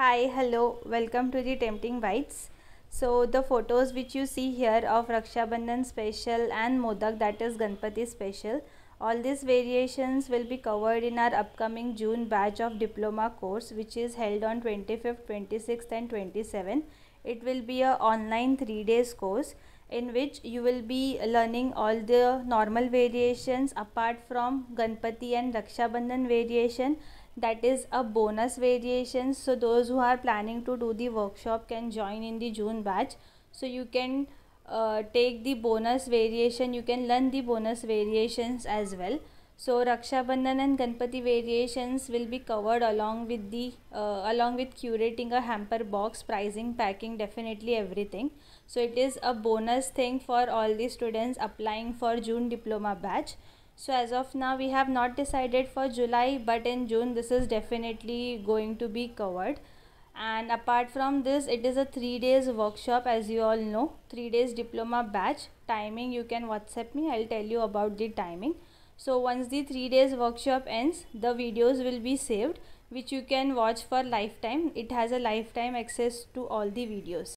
hi hello welcome to the tempting bites so the photos which you see here of raksha bandhan special and modak that is ganpati special all these variations will be covered in our upcoming june batch of diploma course which is held on 25th 26th and 27th it will be a online 3 days course in which you will be learning all the normal variations apart from Ganpati and Raksha Bandhan variation that is a bonus variation so those who are planning to do the workshop can join in the June batch so you can uh, take the bonus variation you can learn the bonus variations as well so Raksha Bandhan and Ganpati variations will be covered along with the uh, along with curating a hamper box pricing packing definitely everything so it is a bonus thing for all the students applying for June diploma batch so as of now we have not decided for july but in june this is definitely going to be covered and apart from this it is a three days workshop as you all know three days diploma batch timing you can whatsapp me i'll tell you about the timing so once the three days workshop ends the videos will be saved which you can watch for lifetime it has a lifetime access to all the videos